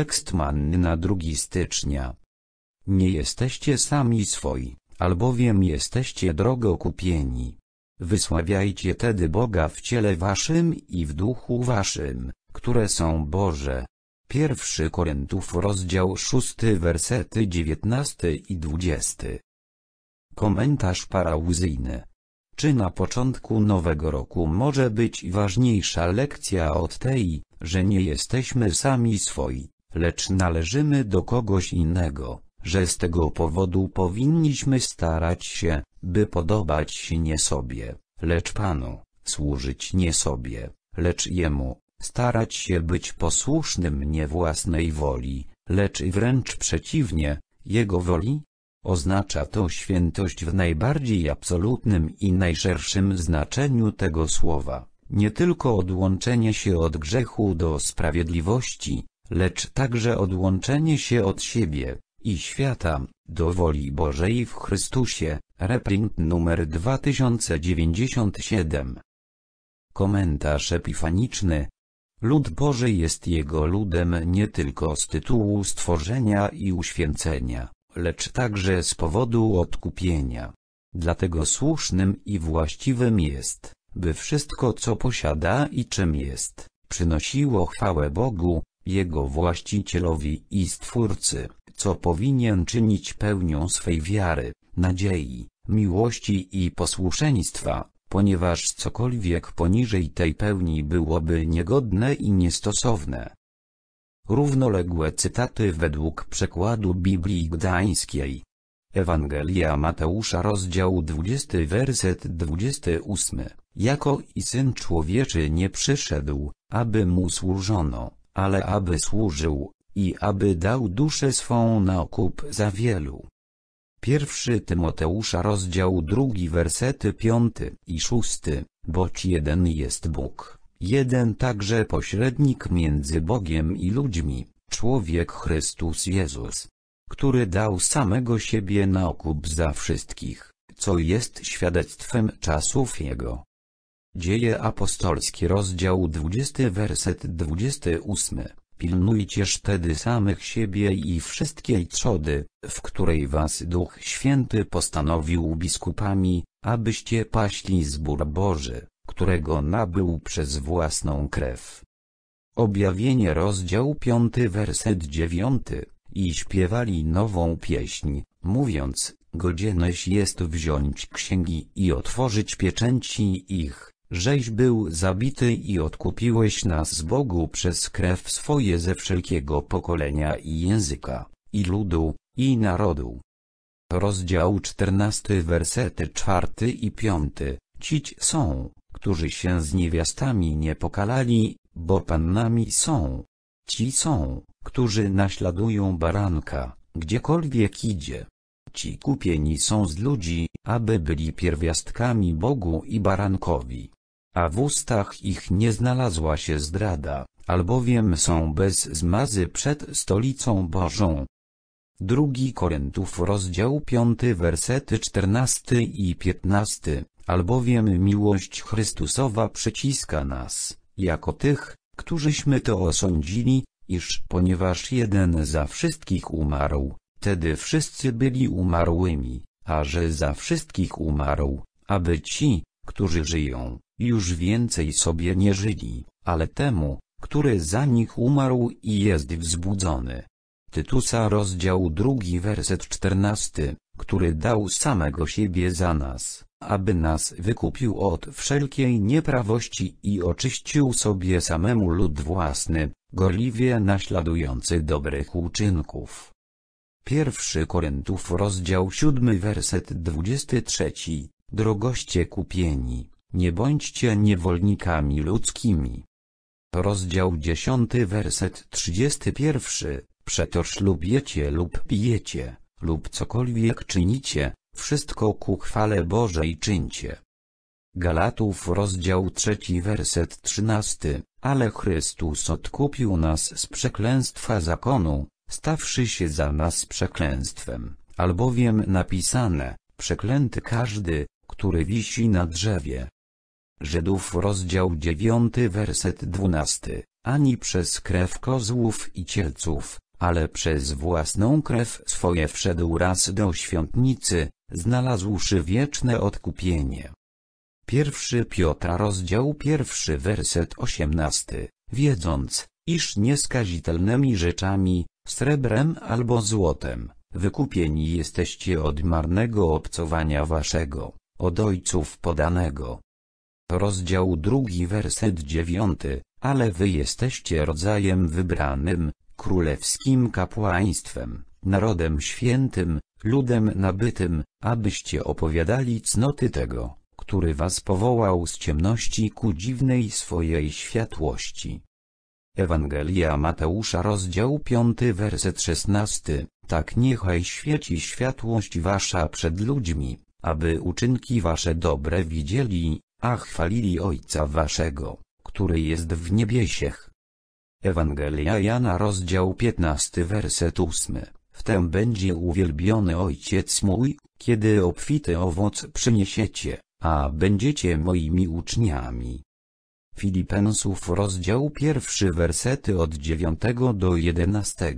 Tekst manny na 2 stycznia. Nie jesteście sami swoi, albowiem jesteście drogo kupieni. Wysławiajcie tedy Boga w ciele waszym i w duchu waszym, które są Boże. Pierwszy Koryntów rozdział 6 wersety 19 i 20. Komentarz parauzyjny. Czy na początku nowego roku może być ważniejsza lekcja od tej, że nie jesteśmy sami swoi? lecz należymy do kogoś innego, że z tego powodu powinniśmy starać się, by podobać się nie sobie, lecz Panu, służyć nie sobie, lecz Jemu, starać się być posłusznym nie własnej woli, lecz wręcz przeciwnie, Jego woli. Oznacza to świętość w najbardziej absolutnym i najszerszym znaczeniu tego słowa, nie tylko odłączenie się od grzechu do sprawiedliwości, lecz także odłączenie się od siebie i świata, do woli Bożej w Chrystusie, reprint numer 2097. Komentarz epifaniczny Lud Boży jest Jego ludem nie tylko z tytułu stworzenia i uświęcenia, lecz także z powodu odkupienia. Dlatego słusznym i właściwym jest, by wszystko co posiada i czym jest, przynosiło chwałę Bogu, jego właścicielowi i Stwórcy, co powinien czynić pełnią swej wiary, nadziei, miłości i posłuszeństwa, ponieważ cokolwiek poniżej tej pełni byłoby niegodne i niestosowne. Równoległe cytaty według przekładu Biblii Gdańskiej. Ewangelia Mateusza rozdział 20 werset 28, jako i Syn Człowieczy nie przyszedł, aby Mu służono, ale aby służył, i aby dał duszę swą na okup za wielu. Pierwszy Tymoteusza rozdział drugi wersety piąty i szósty, boć jeden jest Bóg, jeden także pośrednik między Bogiem i ludźmi, człowiek Chrystus Jezus, który dał samego siebie na okup za wszystkich, co jest świadectwem czasów Jego. Dzieje apostolskie rozdział 20 werset 28 Pilnujcież tedy samych siebie i wszystkiej trzody, w której was Duch Święty postanowił biskupami, abyście paśli zbór Boży, którego nabył przez własną krew. Objawienie rozdział 5 werset 9 i śpiewali nową pieśń, mówiąc, godzieneś jest wziąć księgi i otworzyć pieczęci ich, żeś był zabity i odkupiłeś nas z Bogu przez krew swoje ze wszelkiego pokolenia i języka, i ludu, i narodu. Rozdział 14 wersety 4 i 5 Cić są, którzy się z niewiastami nie pokalali, bo pannami są. Ci są, którzy naśladują baranka, gdziekolwiek idzie. Ci kupieni są z ludzi, aby byli pierwiastkami Bogu i barankowi. A w ustach ich nie znalazła się zdrada, albowiem są bez zmazy przed stolicą Bożą. Drugi Koryntów rozdział 5 wersety 14 i 15, albowiem miłość Chrystusowa przyciska nas, jako tych, którzyśmy to osądzili, iż ponieważ jeden za wszystkich umarł, Wtedy wszyscy byli umarłymi, a że za wszystkich umarł, aby ci, którzy żyją, już więcej sobie nie żyli, ale temu, który za nich umarł i jest wzbudzony. Tytusa rozdział drugi werset czternasty, który dał samego siebie za nas, aby nas wykupił od wszelkiej nieprawości i oczyścił sobie samemu lud własny, gorliwie naśladujący dobrych uczynków. Pierwszy Korintów rozdział 7 werset 23, drogoście kupieni, nie bądźcie niewolnikami ludzkimi. Rozdział 10 werset 31, przetoż lubiecie lub pijecie, lub cokolwiek czynicie, wszystko ku chwale Bożej czyńcie. Galatów rozdział 3 werset 13, ale Chrystus odkupił nas z przeklęstwa zakonu, stawszy się za nas przekleństwem, albowiem napisane, przeklęty każdy, który wisi na drzewie. Żydów rozdział 9 werset 12, ani przez krew kozłów i cielców, ale przez własną krew swoje wszedł raz do świątnicy, znalazłszy wieczne odkupienie. Pierwszy Piotra rozdział pierwszy werset 18, wiedząc, iż nieskazitelnymi rzeczami, srebrem albo złotem, wykupieni jesteście od marnego obcowania waszego, od ojców podanego. Rozdział drugi werset dziewiąty, ale wy jesteście rodzajem wybranym, królewskim kapłaństwem, narodem świętym, ludem nabytym, abyście opowiadali cnoty tego, który was powołał z ciemności ku dziwnej swojej światłości. Ewangelia Mateusza rozdział 5 werset 16, tak niechaj świeci światłość wasza przed ludźmi, aby uczynki wasze dobre widzieli, a chwalili Ojca waszego, który jest w niebiesiech. Ewangelia Jana rozdział 15 werset 8, wtem będzie uwielbiony Ojciec mój, kiedy obfity owoc przyniesiecie, a będziecie moimi uczniami. Filipensów rozdział pierwszy wersety od 9 do 11.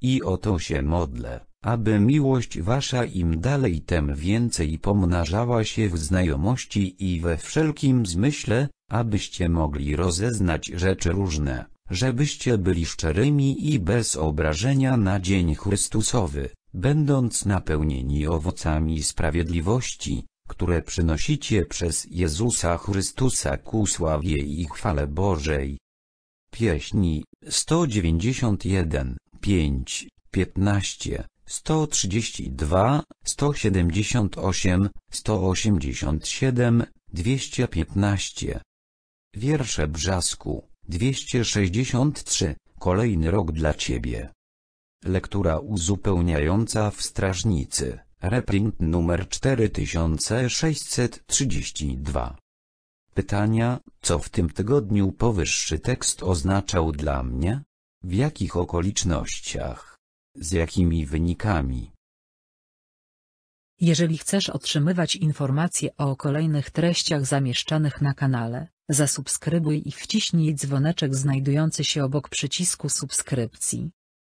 I oto się modlę, aby miłość wasza im dalej tem więcej pomnażała się w znajomości i we wszelkim zmyśle, abyście mogli rozeznać rzeczy różne, żebyście byli szczerymi i bez obrażenia na dzień Chrystusowy, będąc napełnieni owocami sprawiedliwości, które przynosicie przez Jezusa Chrystusa ku sławie i chwale Bożej. Pieśni 191, 5, 15, 132, 178, 187, 215. Wiersze Brzasku, 263, kolejny rok dla Ciebie. Lektura uzupełniająca w Strażnicy. Reprint numer 4632. Pytania, co w tym tygodniu powyższy tekst oznaczał dla mnie? W jakich okolicznościach? Z jakimi wynikami? Jeżeli chcesz otrzymywać informacje o kolejnych treściach zamieszczanych na kanale, zasubskrybuj i wciśnij dzwoneczek znajdujący się obok przycisku subskrypcji.